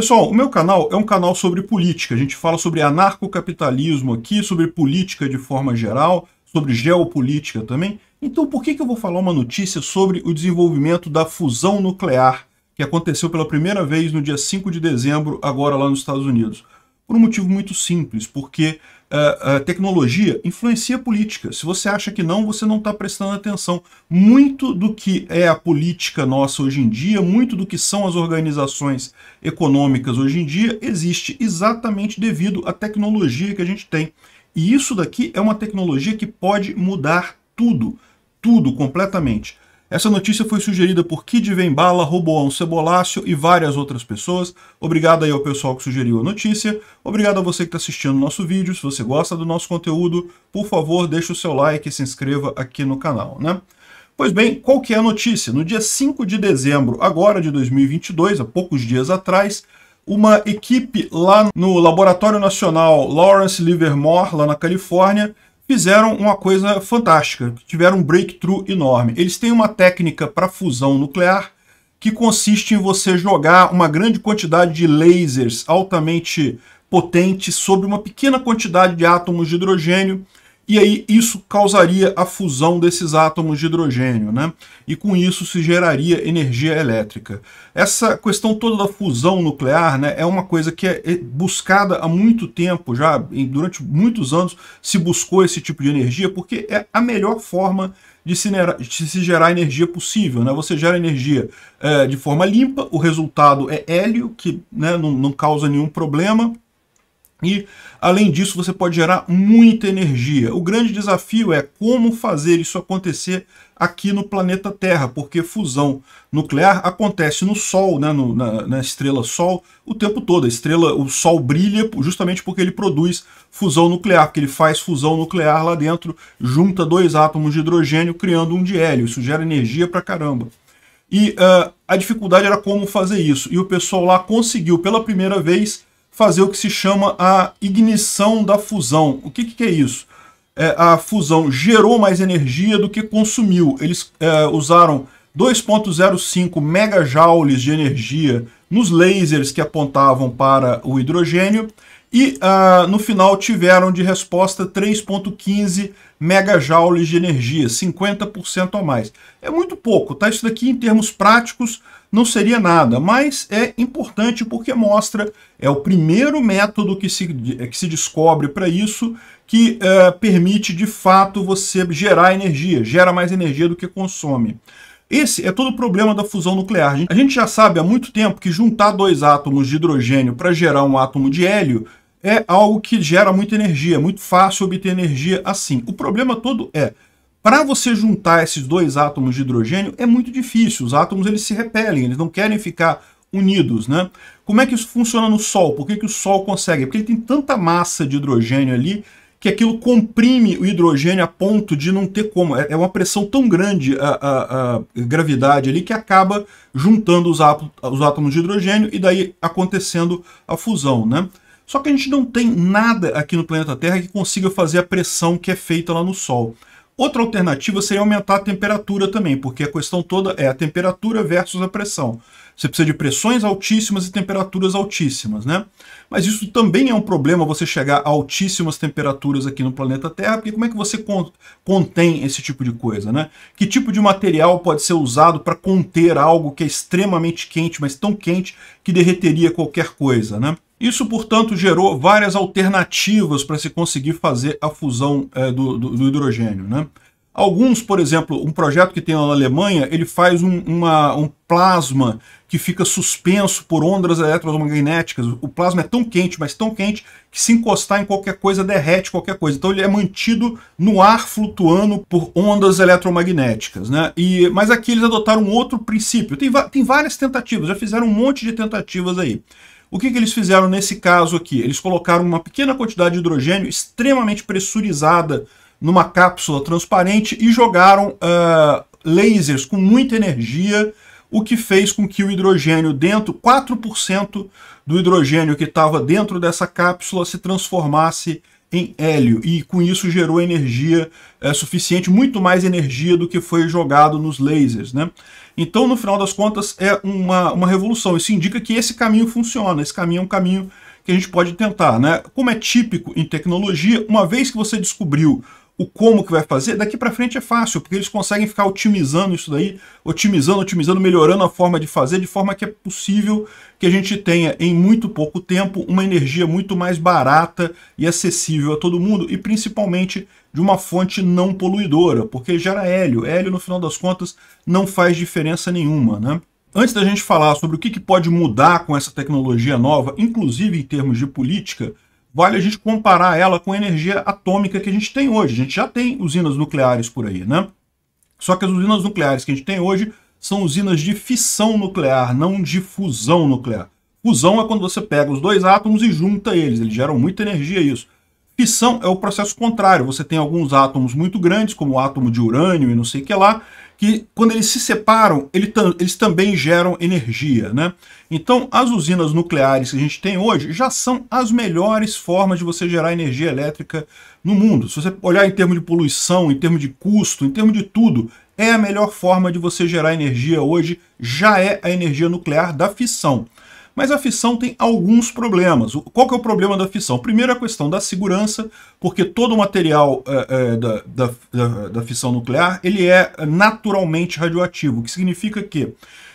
Pessoal, o meu canal é um canal sobre política. A gente fala sobre anarcocapitalismo aqui, sobre política de forma geral, sobre geopolítica também. Então, por que, que eu vou falar uma notícia sobre o desenvolvimento da fusão nuclear, que aconteceu pela primeira vez no dia 5 de dezembro, agora lá nos Estados Unidos? Por um motivo muito simples, porque a, tecnologia influencia a política. Se você acha que não, você não está prestando atenção. Muito do que é a política nossa hoje em dia, muito do que são as organizações econômicas hoje em dia, existe exatamente devido à tecnologia que a gente tem. E isso daqui é uma tecnologia que pode mudar tudo, tudo completamente. Essa notícia foi sugerida por Kid Bala, Roboão Cebolácio e várias outras pessoas. Obrigado aí ao pessoal que sugeriu a notícia. Obrigado a você que está assistindo o nosso vídeo. Se você gosta do nosso conteúdo, por favor, deixe o seu like e se inscreva aqui no canal, né? Pois bem, qual que é a notícia? No dia 5 de dezembro, agora de 2022, há poucos dias atrás, uma equipe lá no Laboratório Nacional Lawrence Livermore, lá na Califórnia, fizeram uma coisa fantástica, tiveram um breakthrough enorme. Eles têm uma técnica para fusão nuclear que consiste em você jogar uma grande quantidade de lasers altamente potentes sobre uma pequena quantidade de átomos de hidrogênio e aí isso causaria a fusão desses átomos de hidrogênio, né? E com isso se geraria energia elétrica. Essa questão toda da fusão nuclear, né, é uma coisa que é, é buscada há muito tempo já, durante muitos anos se buscou esse tipo de energia porque é a melhor forma de se, de se gerar energia possível, né? Você gera energia é, de forma limpa, o resultado é hélio que né, não, não causa nenhum problema. E, além disso, você pode gerar muita energia. O grande desafio é como fazer isso acontecer aqui no planeta Terra, porque fusão nuclear acontece no Sol, né, no, na, na, estrela Sol, o tempo todo. A estrela, o Sol brilha justamente porque ele produz fusão nuclear, porque ele faz fusão nuclear lá dentro, junta dois átomos de hidrogênio, criando um de hélio. Isso gera energia pra caramba. E uh, a dificuldade era como fazer isso. E o pessoal lá conseguiu, pela primeira vez, fazer o que se chama a ignição da fusão. O que, que é isso? É, a fusão gerou mais energia do que consumiu. Eles é, usaram 2,05 megajoules de energia nos lasers que apontavam para o hidrogênio e ah, no final tiveram de resposta 3,15 megajoules de energia, 50% a mais. É muito pouco, tá? Isso daqui em termos práticos não seria nada, mas é importante porque mostra, é o primeiro método que se, que se descobre para isso, que eh, permite de fato você gerar energia, gera mais energia do que consome. Esse é todo o problema da fusão nuclear. A gente já sabe há muito tempo que juntar dois átomos de hidrogênio para gerar um átomo de hélio é algo que gera muita energia, é muito fácil obter energia assim. O problema todo é, para você juntar esses dois átomos de hidrogênio é muito difícil, os átomos eles se repelem, eles não querem ficar unidos, né? Como é que isso funciona no Sol? Por que, que o Sol consegue? Porque ele tem tanta massa de hidrogênio ali que aquilo comprime o hidrogênio a ponto de não ter como. É, é uma pressão tão grande a, a, a gravidade ali que acaba juntando os, átomos de hidrogênio e daí acontecendo a fusão, né? Só que a gente não tem nada aqui no planeta Terra que consiga fazer a pressão que é feita lá no Sol. Outra alternativa seria aumentar a temperatura também, porque a questão toda é a temperatura versus a pressão. Você precisa de pressões altíssimas e temperaturas altíssimas, né? Mas isso também é um problema você chegar a altíssimas temperaturas aqui no planeta Terra, porque como é que você contém esse tipo de coisa, né? Que tipo de material pode ser usado para conter algo que é extremamente quente, mas tão quente que derreteria qualquer coisa, né? Isso, portanto, gerou várias alternativas para se conseguir fazer a fusão é, do, do, do, hidrogênio. Né? Alguns, por exemplo, um projeto que tem na Alemanha, ele faz um, uma, um plasma que fica suspenso por ondas eletromagnéticas. O plasma é tão quente, mas tão quente, que se encostar em qualquer coisa derrete qualquer coisa. Então ele é mantido no ar flutuando por ondas eletromagnéticas. Né? E, mas aqui eles adotaram outro princípio. Tem, tem várias tentativas, já fizeram um monte de tentativas aí. O que, que eles fizeram nesse caso aqui? Eles colocaram uma pequena quantidade de hidrogênio extremamente pressurizada numa cápsula transparente e jogaram uh, lasers com muita energia, o que fez com que o hidrogênio dentro, 4% do hidrogênio que estava dentro dessa cápsula, se transformasse em hélio e com isso gerou energia é, suficiente, muito mais energia do que foi jogado nos lasers. Né? Então, no final das contas, é uma, uma revolução. Isso indica que esse caminho funciona, esse caminho é um caminho que a gente pode tentar. Né? Como é típico em tecnologia, uma vez que você descobriu o como que vai fazer, daqui para frente é fácil, porque eles conseguem ficar otimizando isso daí, otimizando, otimizando, melhorando a forma de fazer, de forma que é possível que a gente tenha em muito pouco tempo uma energia muito mais barata e acessível a todo mundo, e principalmente de uma fonte não poluidora, porque gera hélio. Hélio, no final das contas, não faz diferença nenhuma, né? Antes da gente falar sobre o que, que pode mudar com essa tecnologia nova, inclusive em termos de política, vale a gente comparar ela com a energia atômica que a gente tem hoje. A gente já tem usinas nucleares por aí, né? Só que as usinas nucleares que a gente tem hoje são usinas de fissão nuclear, não de fusão nuclear. Fusão é quando você pega os dois átomos e junta eles, eles geram muita energia isso. Fissão é o processo contrário, você tem alguns átomos muito grandes, como o átomo de urânio e não sei o que lá, que quando eles se separam, eles também geram energia. Né? Então, as usinas nucleares que a gente tem hoje já são as melhores formas de você gerar energia elétrica no mundo. Se você olhar em termos de poluição, em termos de custo, em termos de tudo, é a melhor forma de você gerar energia hoje, já é a energia nuclear da fissão. Mas a fissão tem alguns problemas. Qual que é o problema da fissão? Primeiro a questão da segurança, porque todo o material é, é, da, da, da, da fissão nuclear ele é naturalmente radioativo, o que significa que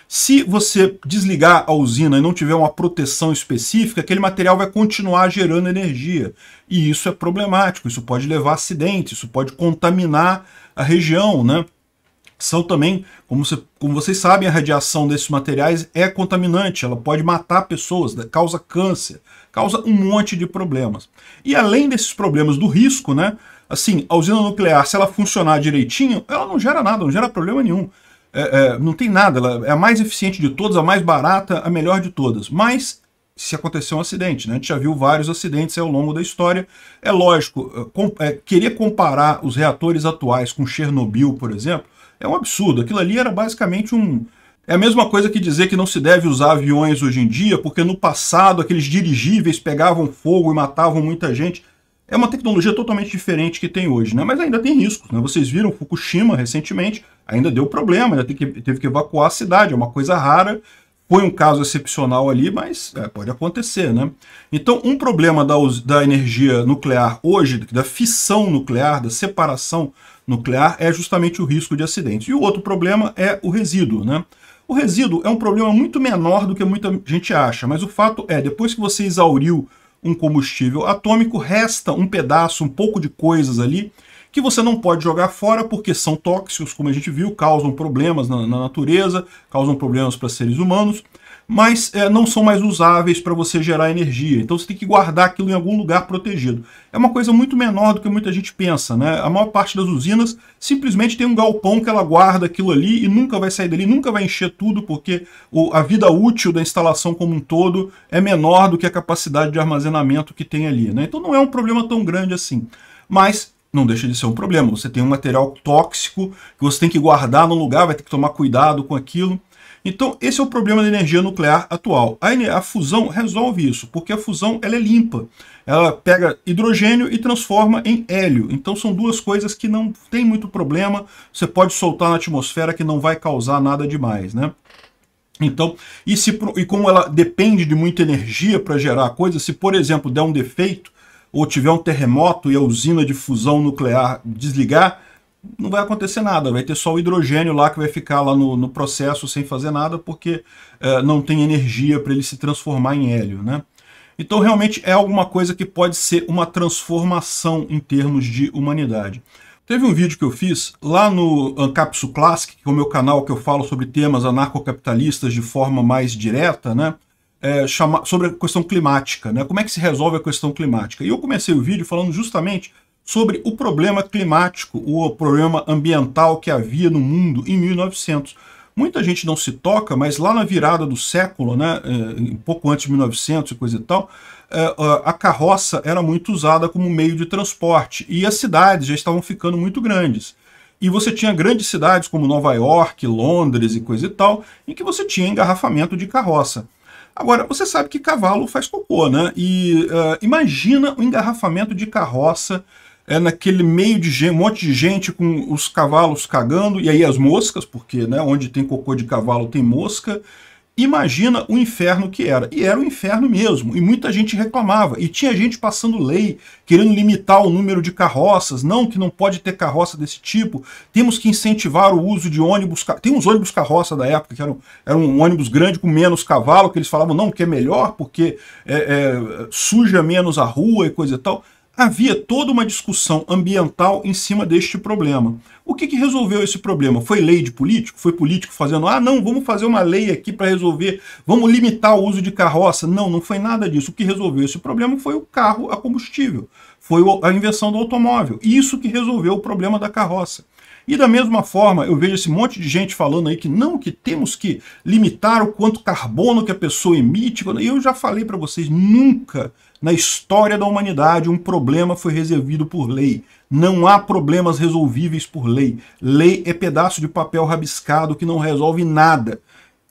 se você desligar a usina e não tiver uma proteção específica, aquele material vai continuar gerando energia. E isso é problemático, isso pode levar a acidentes, isso pode contaminar a região, né? são também, como, você, como vocês sabem, a radiação desses materiais é contaminante, ela pode matar pessoas, né, causa câncer, causa um monte de problemas. E além desses problemas do risco, né? Assim, a usina nuclear, se ela funcionar direitinho, ela não gera nada, não gera problema nenhum. É, é, não tem nada, ela é a mais eficiente de todas, a mais barata, a melhor de todas. Mas se acontecer um acidente, né? A gente já viu vários acidentes ao longo da história. É lógico, é, com, é, querer comparar os reatores atuais com Chernobyl, por exemplo, é um absurdo. Aquilo ali era basicamente um. É a mesma coisa que dizer que não se deve usar aviões hoje em dia, porque no passado aqueles dirigíveis pegavam fogo e matavam muita gente. É uma tecnologia totalmente diferente que tem hoje, né? Mas ainda tem riscos, né? Vocês viram Fukushima recentemente, ainda deu problema, ainda que, teve que evacuar a cidade, é uma coisa rara. Foi um caso excepcional ali, mas é, pode acontecer, né? Então, um problema da, da energia nuclear hoje, da fissão nuclear, da separação nuclear é justamente o risco de acidentes. E o outro problema é o resíduo, né? O resíduo é um problema muito menor do que muita gente acha, mas o fato é, depois que você exauriu um combustível atômico, resta um pedaço, um pouco de coisas ali que você não pode jogar fora porque são tóxicos, como a gente viu, causam problemas na, na natureza, causam problemas para seres humanos mas é, não são mais usáveis para você gerar energia. Então você tem que guardar aquilo em algum lugar protegido. É uma coisa muito menor do que muita gente pensa, né? A maior parte das usinas simplesmente tem um galpão que ela guarda aquilo ali e nunca vai sair dali, nunca vai encher tudo, porque o, a vida útil da instalação como um todo é menor do que a capacidade de armazenamento que tem ali, né? Então não é um problema tão grande assim. Mas não deixa de ser um problema. Você tem um material tóxico que você tem que guardar no lugar, vai ter que tomar cuidado com aquilo. Então, esse é o problema da energia nuclear atual. A, a fusão resolve isso, porque a fusão ela é limpa. Ela pega hidrogênio e transforma em hélio. Então, são duas coisas que não tem muito problema. Você pode soltar na atmosfera que não vai causar nada demais, né? Então, e, se, e como ela depende de muita energia para gerar coisa, se, por exemplo, der um defeito ou tiver um terremoto e a usina de fusão nuclear desligar, não vai acontecer nada, vai ter só o hidrogênio lá que vai ficar lá no, no processo sem fazer nada, porque é, não tem energia para ele se transformar em hélio. Né? Então realmente é alguma coisa que pode ser uma transformação em termos de humanidade. Teve um vídeo que eu fiz lá no Ancapsu Classic, que é o meu canal que eu falo sobre temas anarcocapitalistas de forma mais direta, né? É, chama, sobre a questão climática, né? Como é que se resolve a questão climática? E eu comecei o vídeo falando justamente sobre o problema climático, o problema ambiental que havia no mundo em 1900. Muita gente não se toca, mas lá na virada do século, né, eh, um pouco antes de 1900 e coisa e tal, eh, a carroça era muito usada como meio de transporte e as cidades já estavam ficando muito grandes. E você tinha grandes cidades como Nova York, Londres e coisa e tal, em que você tinha engarrafamento de carroça. Agora, você sabe que cavalo faz cocô, né? E uh, imagina o engarrafamento de carroça é naquele meio de gente, um monte de gente com os cavalos cagando, e aí as moscas, porque né, onde tem cocô de cavalo tem mosca. Imagina o inferno que era. E era o um inferno mesmo, e muita gente reclamava. E tinha gente passando lei, querendo limitar o número de carroças. Não, que não pode ter carroça desse tipo. Temos que incentivar o uso de ônibus... Tem uns ônibus carroça da época, que eram, eram um ônibus grande com menos cavalo, que eles falavam, não, que é melhor, porque é, é, suja menos a rua e coisa e tal havia toda uma discussão ambiental em cima deste problema. O que, que, resolveu esse problema? Foi lei de político? Foi político fazendo, ah, não, vamos fazer uma lei aqui para resolver, vamos limitar o uso de carroça? Não, não foi nada disso. O que resolveu esse problema foi o carro a combustível, foi a invenção do automóvel. Isso que resolveu o problema da carroça. E da mesma forma, eu vejo esse monte de gente falando aí que não, que temos que limitar o quanto carbono que a pessoa emite. E eu já falei para vocês, nunca na história da humanidade, um problema foi resolvido por lei. Não há problemas resolvíveis por lei. Lei é pedaço de papel rabiscado que não resolve nada.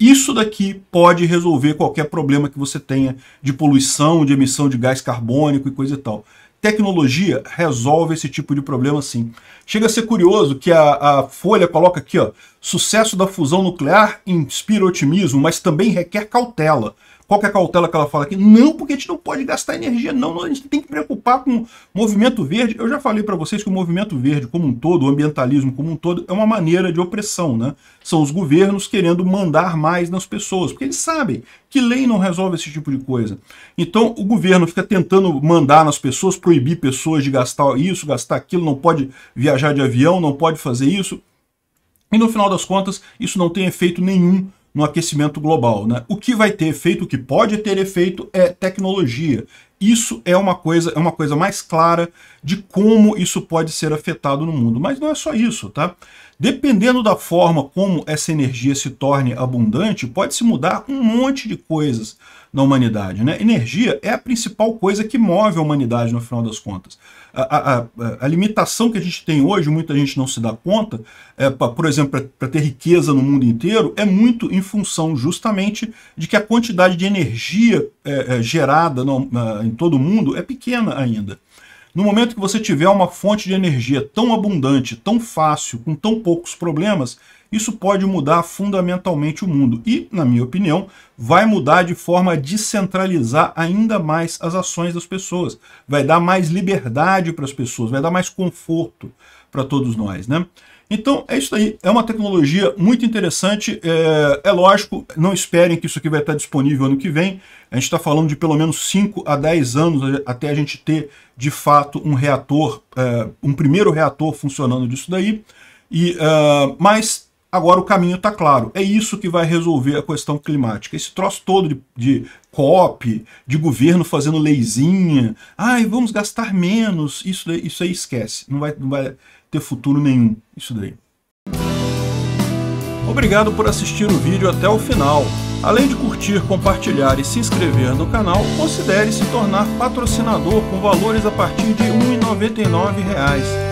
Isso daqui pode resolver qualquer problema que você tenha de poluição, de emissão de gás carbônico e coisa e tal. Tecnologia resolve esse tipo de problema sim. Chega a ser curioso que a, a Folha coloca aqui, ó, sucesso da fusão nuclear inspira otimismo, mas também requer cautela. Qual que é a cautela que ela fala aqui? Não, porque a gente não pode gastar energia, não. A gente tem que preocupar com o movimento verde. Eu já falei para vocês que o movimento verde como um todo, o ambientalismo como um todo, é uma maneira de opressão, né? São os governos querendo mandar mais nas pessoas, porque eles sabem que lei não resolve esse tipo de coisa. Então o governo fica tentando mandar nas pessoas, proibir pessoas de gastar isso, gastar aquilo, não pode viajar de avião, não pode fazer isso. E no final das contas, isso não tem efeito nenhum no aquecimento global. Né? O que vai ter efeito, o que pode ter efeito é tecnologia. Isso é uma coisa, é uma coisa mais clara de como isso pode ser afetado no mundo. Mas não é só isso, tá? Dependendo da forma como essa energia se torne abundante, pode se mudar um monte de coisas na humanidade. Né? Energia é a principal coisa que move a humanidade, no final das contas. A, a, a limitação que a gente tem hoje, muita gente não se dá conta, é, pra, por exemplo, para ter riqueza no mundo inteiro, é muito em função justamente de que a quantidade de energia é, é, gerada no, na, em todo o mundo é pequena ainda. No momento que você tiver uma fonte de energia tão abundante, tão fácil, com tão poucos problemas, isso pode mudar fundamentalmente o mundo e, na minha opinião, vai mudar de forma a descentralizar ainda mais as ações das pessoas. Vai dar mais liberdade para as pessoas, vai dar mais conforto para todos nós, né? Então é isso aí, é uma tecnologia muito interessante, é, é, lógico, não esperem que isso aqui vai estar disponível ano que vem, a gente está falando de pelo menos 5 a 10 anos até a gente ter de fato um reator, é, um primeiro reator funcionando disso daí, e, é, mas Agora o caminho está claro. É isso que vai resolver a questão climática. Esse troço todo de, de COP, de governo fazendo leizinha. Ai, vamos gastar menos. Isso, isso aí esquece. Não vai, não vai ter futuro nenhum. Isso daí. Obrigado por assistir o vídeo até o final. Além de curtir, compartilhar e se inscrever no canal, considere se tornar patrocinador com valores a partir de R$ 1,99